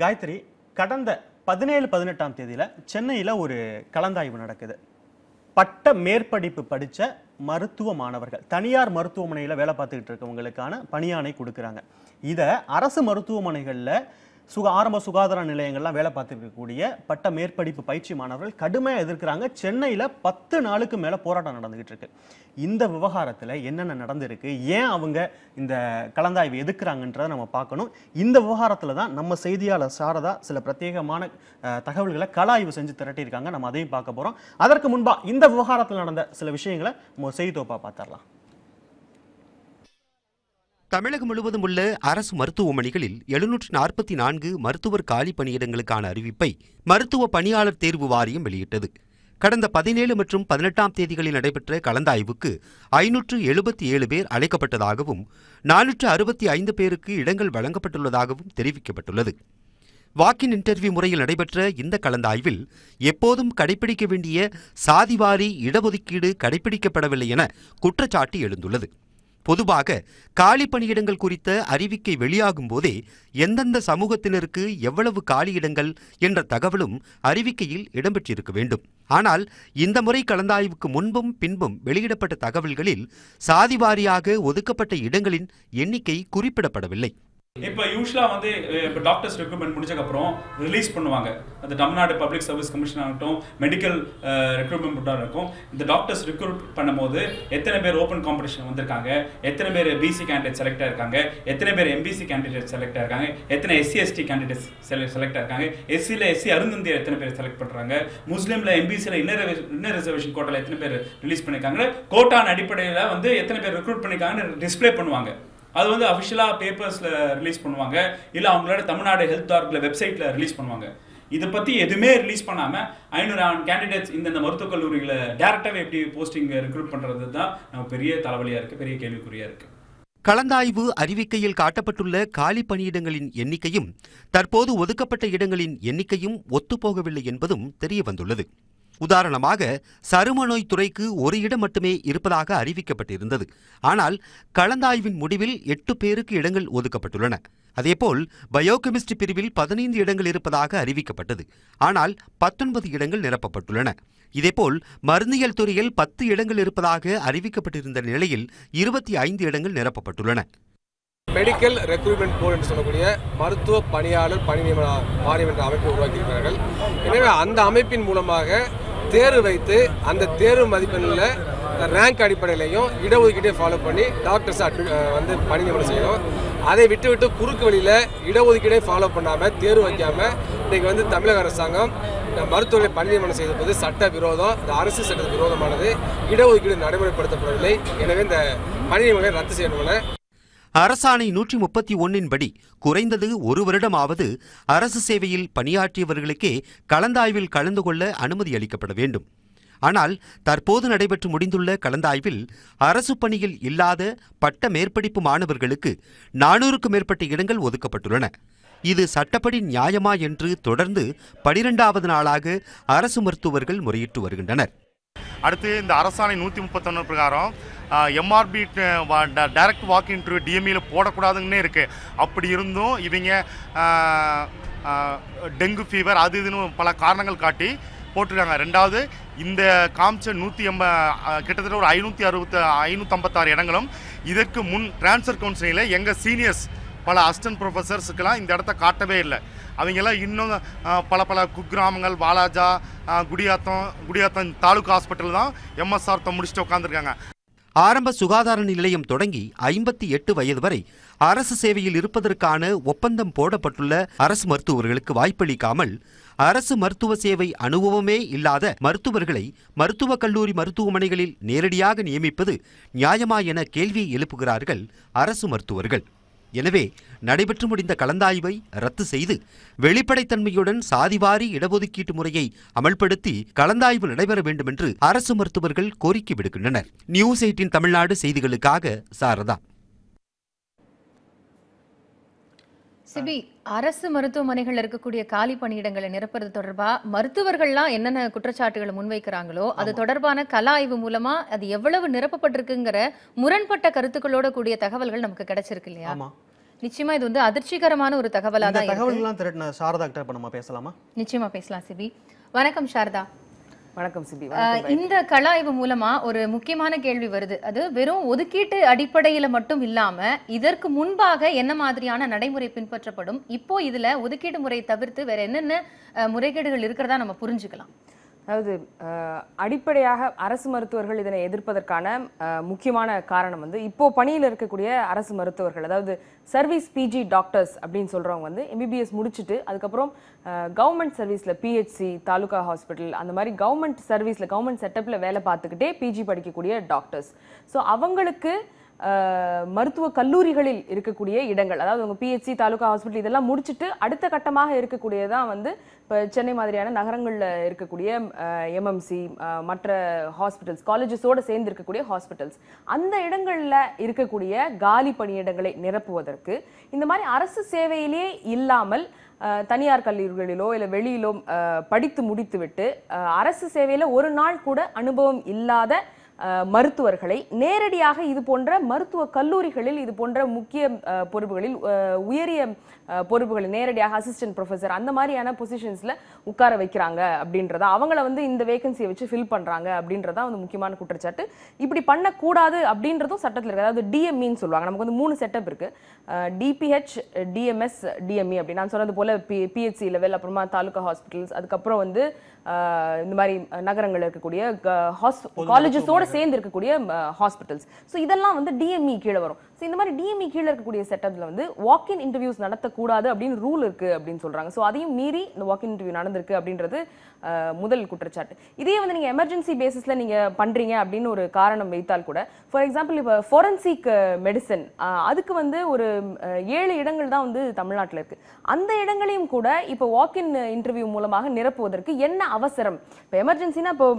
காயத்ரி கடந்த பதினேழு பதினெட்டாம் தேதியில் சென்னையில் ஒரு கலந்தாய்வு நடக்குது பட்ட மேற்படிப்பு படித்த மருத்துவ மாணவர்கள் தனியார் மருத்துவமனையில் வேலை பார்த்துக்கிட்டு இருக்கவங்களுக்கான பணியானை கொடுக்குறாங்க இதை அரசு மருத்துவமனைகளில் சுக ஆரம்ப சுகாதார நிலையங்கள்லாம் வேலை பார்த்துருக்கக்கூடிய பட்ட மேற்படிப்பு பயிற்சி மாணவர்கள் கடுமையாக எதிர்க்கிறாங்க சென்னையில் பத்து நாளுக்கு மேலே போராட்டம் நடந்துகிட்டு இருக்கு இந்த விவகாரத்தில் என்னென்ன நடந்திருக்கு ஏன் அவங்க இந்த கலந்தாய்வு எதிர்க்கிறாங்கன்றதை நம்ம பார்க்கணும் இந்த விவகாரத்தில் தான் நம்ம செய்தியாளர் சாரதா சில பிரத்யேகமான தகவல்களை கலாய்வு ஆய்வு செஞ்சு திரட்டியிருக்காங்க நம்ம அதையும் பார்க்க போகிறோம் அதற்கு முன்பாக இந்த விவகாரத்தில் நடந்த சில விஷயங்களை நம்ம செய்தி தொப்பா பார்த்துடலாம் தமிழகம் முழுவதும் உள்ள அரசு மருத்துவமனைகளில் எழுநூற்று நாற்பத்தி நான்கு மருத்துவர் காலி பணியிடங்களுக்கான அறிவிப்பை மருத்துவ பணியாளர் தேர்வு வாரியம் வெளியிட்டது கடந்த பதினேழு மற்றும் பதினெட்டாம் தேதிகளில் நடைபெற்ற கலந்தாய்வுக்கு ஐநூற்று எழுபத்தி ஏழு பேர் அழைக்கப்பட்டதாகவும் நானூற்று அறுபத்தி ஐந்து பேருக்கு இடங்கள் வழங்கப்பட்டுள்ளதாகவும் தெரிவிக்கப்பட்டுள்ளது வாக்கின் இன்டர்வியூ முறையில் நடைபெற்ற இந்த கலந்தாய்வில் எப்போதும் கடைபிடிக்க வேண்டிய சாதிவாரி இடஒதுக்கீடு கடைபிடிக்கப்படவில்லை என குற்றச்சாட்டு எழுந்துள்ளது பொதுவாக காலி பணியிடங்கள் குறித்த அறிவிக்கை வெளியாகும் போதே எந்தெந்த சமூகத்தினருக்கு எவ்வளவு காலியிடங்கள் என்ற தகவலும் அறிவிக்கையில் இடம்பெற்றிருக்க வேண்டும் ஆனால் இந்த முறை கலந்தாய்வுக்கு முன்பும் பின்பும் வெளியிடப்பட்ட தகவல்களில் சாதிவாரியாக ஒதுக்கப்பட்ட இடங்களின் எண்ணிக்கை குறிப்பிடப்படவில்லை இப்போ யூஸ்வலாக வந்து இப்போ டாக்டர்ஸ் ரெக்ரூட்மெண்ட் முடிஞ்சக்கப்புறம் ரிலீஸ் பண்ணுவாங்க அந்த தமிழ்நாடு பப்ளிக் சர்வீஸ் கமிஷன் ஆகட்டும் மெடிக்கல் ரெக்ரூட்மெண்ட் இருக்கும் இந்த டாக்டர்ஸ் ரெக்ரூட் பண்ணும்போது எத்தனை பேர் ஓப்பன் காம்படிஷன் வந்திருக்காங்க எத்தனை பேர் பிசி கேண்டிடேட் செலக்ட் ஆயிருக்காங்க எத்தனை பேர் எம்பிசி கேண்டிடேட் செலக்ட் ஆயிருக்காங்க எத்தனை எஸ்சி எஸ்டி கேண்டிடேட்ஸ் செலக்ட் ஆயிருக்காங்க எஸ்சியில் எஸ்சி அருந்தந்திய எத்தனை பேர் செலக்ட் பண்ணுறாங்க முஸ்லீமில் எம்பிசியில் இன்னர் இன்னர் ரிசர்வேஷன் கோட்டாவில் எத்தனை பேர் ரிலீஸ் பண்ணியிருக்காங்க கோட்டான் அடிப்படையில் வந்து எத்தனை பேர் ரெக்ரூட் பண்ணியிருக்காங்கன்னு டிஸ்பிளே பண்ணுவாங்க அது வந்து அஃபிஷியலாக பேப்பர்ஸில் ரிலீஸ் பண்ணுவாங்க இல்லை அவங்களோட தமிழ்நாடு ஹெல்த் ஆர்கில் வெப்சைட்டில் ரிலீஸ் பண்ணுவாங்க இதை பற்றி எதுவுமே ரிலீஸ் பண்ணாமல் ஐநூறு கேண்டிடேட்ஸ் இந்தந்த மருத்துவக் கல்லூரியில் டேரக்டாகவே எப்படி போஸ்டிங் ரெக்ரூட் பண்ணுறது தான் நம்ம பெரிய தலைவலியாக இருக்குது பெரிய கேள்விக்குறியாக இருக்குது கலந்தாய்வு அறிவிக்கையில் காட்டப்பட்டுள்ள காலி பணியிடங்களின் எண்ணிக்கையும் தற்போது ஒதுக்கப்பட்ட இடங்களின் எண்ணிக்கையும் ஒத்துப்போகவில்லை என்பதும் தெரியவந்துள்ளது உதாரணமாக சரும நோய் துறைக்கு ஒரு இடம் மட்டுமே இருப்பதாக அறிவிக்கப்பட்டிருந்தது ஆனால் கலந்தாய்வின் முடிவில் எட்டு பேருக்கு இடங்கள் ஒதுக்கப்பட்டுள்ளன அதேபோல் பயோகெமிஸ்ட்ரி பிரிவில் பதினைந்து இடங்கள் இருப்பதாக அறிவிக்கப்பட்டது ஆனால் பத்தொன்பது இடங்கள் நிரப்பப்பட்டுள்ளன இதேபோல் மருந்தியல் துறையில் பத்து இடங்கள் இருப்பதாக அறிவிக்கப்பட்டிருந்த நிலையில் இருபத்தி ஐந்து இடங்கள் நிரப்பப்பட்டுள்ளன மெடிக்கல் ரெக்ரூட்மெண்ட் போர்டு என்று சொல்லக்கூடிய மருத்துவ பணியாளர் பணி நியமன வாரியம் என்ற அமைப்பை உருவாக்கியிருக்கிறார்கள் எனவே அந்த அமைப்பின் மூலமாக தேர்வு வைத்து அந்த தேர்வு மதிப்பெண்ணில் ரேங்க் அடிப்படையிலையும் இடஒதுக்கீட்டே ஃபாலோ பண்ணி டாக்டர்ஸ் வந்து பணி செய்யணும் அதை விட்டு விட்டு குறுக்கு வழியில் இடஒதுக்கீடே ஃபாலோ பண்ணாமல் தேர்வு வைக்காமல் இன்றைக்கி வந்து தமிழக அரசாங்கம் மருத்துவர்களை பணிநியமனம் செய்த போது சட்ட விரோதம் இந்த அரசு சட்டத்துக்கு விரோதமானது இடஒதுக்கீடு நடைமுறைப்படுத்தப்படவில்லை எனவே இந்த பணிநியமனை ரத்து செய்யணும்னு அரசாணை நூற்றி முப்பத்தி படி குறைந்தது ஒரு வருடமாவது அரசு சேவையில் பணியாற்றியவர்களுக்கே கலந்தாய்வில் கலந்து கொள்ள அனுமதி அளிக்கப்பட வேண்டும் ஆனால் தற்போது நடைபெற்று முடிந்துள்ள கலந்தாய்வில் அரசு பணியில் இல்லாத பட்ட மேற்படிப்பு மாணவர்களுக்கு நானூறுக்கும் மேற்பட்ட இடங்கள் ஒதுக்கப்பட்டுள்ளன இது சட்டப்படி நியாயமா என்று தொடர்ந்து பனிரெண்டாவது நாளாக அரசு மருத்துவர்கள் முறையிட்டு வருகின்றனர் அடுத்து இந்த அரசாணை நூற்றி முப்பத்தொன்று பிரகாரம் எம்ஆர்பி டைரக்ட் வாக் இன்டர்வியூ டிஎம்இயில் போடக்கூடாதுங்கன்னே இருக்குது அப்படி இருந்தும் இவங்க டெங்கு ஃபீவர் அது இதுன்னு பல காரணங்கள் காட்டி போட்டிருக்காங்க ரெண்டாவது இந்த காமிச்ச நூற்றி எம்ப கிட்டத்தட்ட ஒரு ஐநூற்றி அறுபத்தி ஐநூற்றம்பத்தாறு இடங்களும் இதற்கு முன் டிரான்ஸ்ஃபர் கவுன்சிலிங்கில் எங்கள் சீனியர்ஸ் பல அசிஸ்டன்ட் ப்ரொஃபஸர்ஸுக்கெல்லாம் இந்த இடத்த காட்டவே இல்லை அவங்கெல்லாம் இன்னும் பல பல குக்கிராமங்கள் வாலாஜா குடியாத்தம் குடியாத்தம் தாலுகா ஹாஸ்பிட்டல் தான் எம்எஸ்ஆர்த்தை முடிச்சுட்டு உட்காந்துருக்காங்க ஆரம்ப சுகாதார நிலையம் தொடங்கி ஐம்பத்தி எட்டு வயது வரை அரசு சேவையில் இருப்பதற்கான ஒப்பந்தம் போடப்பட்டுள்ள அரசு மருத்துவர்களுக்கு வாய்ப்பளிக்காமல் அரசு மருத்துவ சேவை அனுபவமே இல்லாத மருத்துவர்களை மருத்துவக் கல்லூரி மருத்துவமனைகளில் நேரடியாக நியமிப்பது நியாயமா என கேள்வியை எழுப்புகிறார்கள் அரசு மருத்துவர்கள் எனவே நடைபெற்று முடிந்த கலந்தாய்வை ரத்து செய்து வெளிப்படைத்தன்மையுடன் சாதிவாரி இடஒதுக்கீட்டு முறையை அமல்படுத்தி கலந்தாய்வு நடைபெற வேண்டும் என்று அரசு மருத்துவர்கள் கோரிக்கை விடுக்கின்றனர் நியூஸ் எயிட்டின் தமிழ்நாடு செய்திகளுக்காக சாரதா சிபி அரசு மருத்துவமனைகள் இருக்கக்கூடிய காலி பணியிடங்களை நிரப்புறது தொடர்பா மருத்துவர்கள்லாம் என்னென்ன குற்றச்சாட்டுகளை முன்வைக்கிறாங்களோ அது தொடர்பான கல ஆய்வு மூலமா அது எவ்வளவு நிரப்பப்பட்டிருக்குங்கிற முரண்பட்ட கருத்துக்களோட கூடிய தகவல்கள் நமக்கு கிடைச்சிருக்கு இல்லையா நிச்சயமா இது வந்து அதிர்ச்சிகரமான ஒரு தகவலா தான் திரட்டின சாரதா நம்ம பேசலாமா நிச்சயமா பேசலாம் சிபி வணக்கம் சாரதா வணக்கம் சிபி இந்த கலாய்வு மூலமா ஒரு முக்கியமான கேள்வி வருது அது வெறும் ஒதுக்கீட்டு அடிப்படையில மட்டும் இல்லாம இதற்கு முன்பாக என்ன மாதிரியான நடைமுறை பின்பற்றப்படும் இப்போ இதுல ஒதுக்கீட்டு முறை தவிர்த்து வேற என்னென்ன முறைகேடுகள் இருக்கிறதா நம்ம புரிஞ்சுக்கலாம் அதாவது அடிப்படையாக அரசு மருத்துவர்கள் இதனை எதிர்ப்பதற்கான முக்கியமான காரணம் வந்து இப்போ பணியில் இருக்கக்கூடிய அரசு மருத்துவர்கள் அதாவது சர்வீஸ் பிஜி டாக்டர்ஸ் அப்படின்னு சொல்கிறவங்க வந்து எம்பிபிஎஸ் முடிச்சுட்டு அதுக்கப்புறம் கவர்மெண்ட் சர்வீஸில் பிஹெச்சி தாலுகா ஹாஸ்பிட்டல் அந்த மாதிரி கவர்மெண்ட் சர்வீஸில் கவர்மெண்ட் செட்டப்பில் வேலை பார்த்துக்கிட்டே பிஜி படிக்கக்கூடிய டாக்டர்ஸ் ஸோ அவங்களுக்கு மருத்துவ கல்லூரிகளில் இருக்கக்கூடிய இடங்கள் அதாவது உங்கள் பிஹெச்சி தாலுகா ஹாஸ்பிட்டல் இதெல்லாம் முடிச்சுட்டு அடுத்த கட்டமாக இருக்கக்கூடியதான் வந்து இப்போ சென்னை மாதிரியான நகரங்களில் இருக்கக்கூடிய எம்எம்சி மற்ற ஹாஸ்பிட்டல்ஸ் காலேஜஸோடு சேர்ந்து இருக்கக்கூடிய ஹாஸ்பிட்டல்ஸ் அந்த இடங்களில் இருக்கக்கூடிய காலி பணியிடங்களை நிரப்புவதற்கு இந்த மாதிரி அரசு சேவையிலே இல்லாமல் தனியார் கல்லூரிகளிலோ இல்லை வெளியிலோ படித்து முடித்துவிட்டு அரசு சேவையில் ஒரு நாள் கூட அனுபவம் இல்லாத மருத்துவர்களை நேரடியாக இது போன்ற மருத்துவ கல்லூரிகளில் இது போன்ற முக்கிய பொறுப்புகளில் உயரிய பொறுப்புகளில் நேரடியாக அசிஸ்டன்ட் ப்ரொஃபஸர் அந்த மாதிரியான பொசிஷன்ஸில் உட்கார வைக்கிறாங்க அப்படின்றத அவங்கள வந்து இந்த வேகன்சியை வச்சு ஃபில் பண்ணுறாங்க அப்படின்றத வந்து முக்கியமான குற்றச்சாட்டு இப்படி பண்ணக்கூடாது அப்படின்றதும் சட்டத்தில் இருக்குது அதாவது டிஎம்இன்னு e சொல்லுவாங்க நமக்கு வந்து மூணு செட்டப் இருக்குது டிபிஹெச் டிஎம்எஸ் டிஎம்இ e அப்படின்னு நான் சொன்னது போல் பி பிஹெச்சி லெவல் அப்புறமா தாலுகா ஹாஸ்பிட்டல்ஸ் அதுக்கப்புறம் வந்து இந்த மாதிரி நகரங்களில் இருக்கக்கூடிய காலேஜஸோடு சேர்ந்து இருக்கக்கூடிய ஹாஸ்பிட்டல்ஸ் ஸோ இதெல்லாம் வந்து டிஎம்இ e கீழே வரும் ஸோ இந்த மாதிரி டிஎம்இ e கீழே இருக்கக்கூடிய செட்டப்பில் வந்து வாக் இன் இன்டர்வியூஸ் நடத்தக்கூடாது அப்படின்னு ரூல் இருக்குது அப்படின்னு சொல்கிறாங்க ஸோ அதையும் மீறி இந்த வாக் இன் இன்டர்வியூ நடந்திருக்கு அப்படின்றது முதல் குற்றச்சாட்டு இதே வந்து நீங்கள் எமர்ஜென்சி பேசிஸில் நீங்கள் பண்ணுறீங்க அப்படின்னு ஒரு காரணம் வைத்தால் கூட ஃபார் எக்ஸாம்பிள் இப்போ ஃபோரன்சிக் மெடிசன் அதுக்கு வந்து ஒரு ஏழு இடங்கள் தான் வந்து தமிழ்நாட்டில் இருக்குது அந்த இடங்களையும் கூட இப்போ வாக் இன் இன்டர்வியூ மூலமாக நிரப்புவதற்கு என்ன அவசரம் இப்போ எமர்ஜென்சினா இப்போ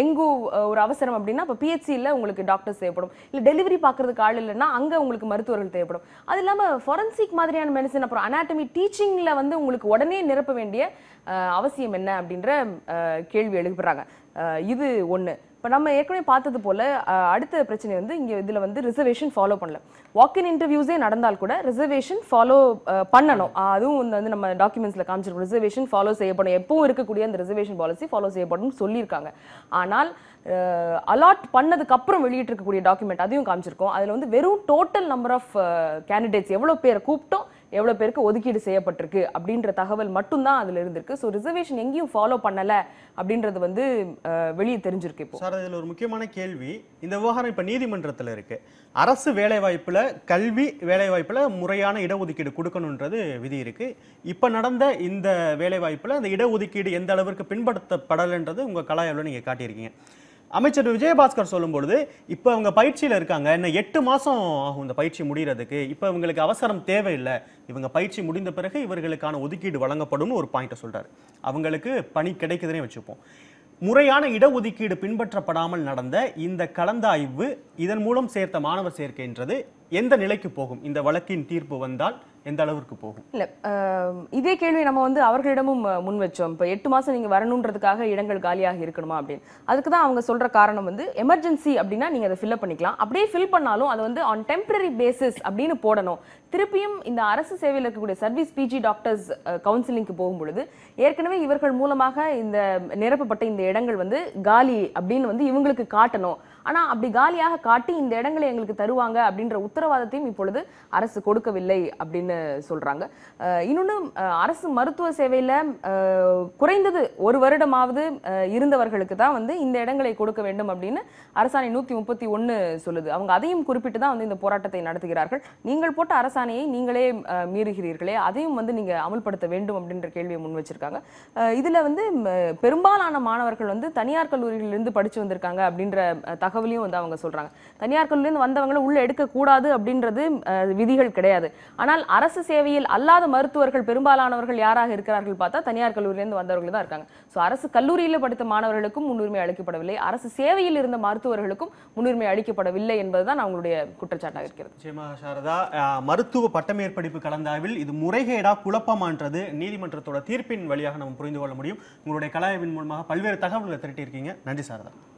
டெங்கு ஒரு அவசரம் அப்படின்னா இப்போ பிஹெச்சியில் உங்களுக்கு டாக்டர்ஸ் தேவைப்படும் இல்லை டெலிவரி பார்க்குறதுக்கு ஆள் இல்லைன்னா அங்கே உங்களுக்கு மருத்துவர்கள் தேவைப்படும் அது இல்லாமல் ஃபொரன்சிக் மாதிரியான மெடிசன் அப்புறம் அனாட்டமி டீச்சிங்கில் வந்து உங்களுக்கு உடனே நிரப்ப வேண்டிய அவசியம் என்ன அப்படின்ற கேள்வி எழுப்புறாங்க இது ஒன்று இப்போ நம்ம ஏற்கனவே பார்த்தது போல் அடுத்த பிரச்சனை வந்து இங்கே இதில் வந்து ரிசர்வேஷன் ஃபாலோ பண்ணல வாக்கின் இன்டர்வியூஸே நடந்தால் கூட ரிசர்வேஷன் ஃபாலோ பண்ணணும் அதுவும் வந்து நம்ம டாக்குமெண்ட்ஸில் காமிச்சிருக்கோம் ரிசர்வேஷன் ஃபாலோ செய்யப்படும் எப்பவும் இருக்கக்கூடிய அந்த ரிசர்வேஷன் பாலிசி ஃபாலோ செய்யப்படும் சொல்லியிருக்காங்க ஆனால் அலாட் பண்ணதுக்கப்புறம் வெளியிட்டிருக்கக்கூடிய டாக்குமெண்ட் அதையும் காமிச்சிருக்கோம் அதில் வந்து வெறும் டோட்டல் நம்பர் ஆஃப் கேண்டிடேட்ஸ் எவ்வளோ பேரை கூப்பிட்டோம் எவ்வளோ பேருக்கு ஒதுக்கீடு செய்யப்பட்டிருக்கு அப்படின்ற தகவல் மட்டும்தான் அதில் இருந்திருக்கு ஸோ ரிசர்வேஷன் எங்கேயும் ஃபாலோ பண்ணலை அப்படின்றது வந்து வெளியே தெரிஞ்சிருக்கு இப்போ சார் இதில் ஒரு முக்கியமான கேள்வி இந்த விவகாரம் இப்போ நீதிமன்றத்தில் இருக்குது அரசு வேலைவாய்ப்பில் கல்வி வேலைவாய்ப்பில் முறையான இடஒதுக்கீடு கொடுக்கணுன்றது விதி இருக்குது இப்போ நடந்த இந்த வேலைவாய்ப்பில் அந்த இடஒதுக்கீடு எந்த அளவிற்கு பின்படுத்தப்படலைன்றது உங்கள் கலா எவ்வளோ நீங்கள் காட்டியிருக்கீங்க அமைச்சர் விஜயபாஸ்கர் பொழுது இப்போ அவங்க பயிற்சியில் இருக்காங்க இன்னும் எட்டு மாதம் ஆகும் இந்த பயிற்சி முடிகிறதுக்கு இப்போ இவங்களுக்கு அவசரம் தேவையில்லை இவங்க பயிற்சி முடிந்த பிறகு இவர்களுக்கான ஒதுக்கீடு வழங்கப்படும்னு ஒரு பாயிண்ட்டை சொல்கிறார் அவங்களுக்கு பணி கிடைக்குதுன்னே வச்சுப்போம் முறையான இடஒதுக்கீடு பின்பற்றப்படாமல் நடந்த இந்த கலந்தாய்வு இதன் மூலம் சேர்த்த மாணவர் சேர்க்கை என்றது எந்த நிலைக்கு போகும் இந்த வழக்கின் தீர்ப்பு வந்தால் எந்த அளவிற்கு போகும் இல்லை இதே கேள்வி நம்ம வந்து அவர்களிடமும் முன் வச்சோம் இப்போ எட்டு மாதம் நீங்கள் வரணுன்றதுக்காக இடங்கள் காலியாக இருக்கணுமா அப்படின்னு அதுக்கு தான் அவங்க சொல்கிற காரணம் வந்து எமர்ஜென்சி அப்படின்னா நீங்கள் அதை ஃபில்அப் பண்ணிக்கலாம் அப்படியே ஃபில் பண்ணாலும் அதை வந்து ஆன் டெம்பரரி பேசிஸ் அப்படின்னு போடணும் திருப்பியும் இந்த அரசு சேவையில் இருக்கக்கூடிய சர்வீஸ் பிஜி டாக்டர்ஸ் கவுன்சிலிங்க்கு போகும்பொழுது ஏற்கனவே இவர்கள் மூலமாக இந்த நிரப்பப்பட்ட இந்த இடங்கள் வந்து காலி அப்படின்னு வந்து இவங்களுக்கு காட்டணும் ஆனால் அப்படி காலியாக காட்டி இந்த இடங்களை எங்களுக்கு தருவாங்க அப்படின்ற உத்தரவாதத்தையும் இப்பொழுது அரசு கொடுக்கவில்லை அப்படின்னு சொல்கிறாங்க இன்னொன்று அரசு மருத்துவ சேவையில் குறைந்தது ஒரு வருடமாவது இருந்தவர்களுக்கு தான் வந்து இந்த இடங்களை கொடுக்க வேண்டும் அப்படின்னு அரசாணை நூற்றி முப்பத்தி ஒன்று சொல்லுது அவங்க அதையும் குறிப்பிட்டு தான் வந்து இந்த போராட்டத்தை நடத்துகிறார்கள் நீங்கள் போட்ட அரசாணையை நீங்களே மீறுகிறீர்களே அதையும் வந்து நீங்கள் அமல்படுத்த வேண்டும் அப்படின்ற கேள்வியை முன் வச்சிருக்காங்க இதில் வந்து பெரும்பாலான மாணவர்கள் வந்து தனியார் கல்லூரிகளிலிருந்து படித்து வந்திருக்காங்க அப்படின்ற தகவல் தகவலையும் வந்து அவங்க சொல்கிறாங்க தனியார் கல்லூரியிலேருந்து வந்தவங்களை உள்ளே எடுக்கக்கூடாது அப்படின்றது விதிகள் கிடையாது ஆனால் அரசு சேவையில் அல்லாத மருத்துவர்கள் பெரும்பாலானவர்கள் யாராக இருக்கிறார்கள் பார்த்தா தனியார் இருந்து வந்தவர்கள் தான் இருக்காங்க ஸோ அரசு கல்லூரியில் படித்த மாணவர்களுக்கும் முன்னுரிமை அளிக்கப்படவில்லை அரசு சேவையில் இருந்த மருத்துவர்களுக்கும் முன்னுரிமை அளிக்கப்படவில்லை என்பதுதான் அவங்களுடைய குற்றச்சாட்டாக இருக்கிறது சாரதா மருத்துவ பட்டமேற்படிப்பு கலந்தாய்வில் இது முறைகேடா குழப்பமான்றது நீதிமன்றத்தோட தீர்ப்பின் வழியாக நம்ம புரிந்து கொள்ள முடியும் உங்களுடைய கலாய்வின் மூலமாக பல்வேறு தகவல்களை திரட்டியிருக்கீங்க நன்றி சாரதா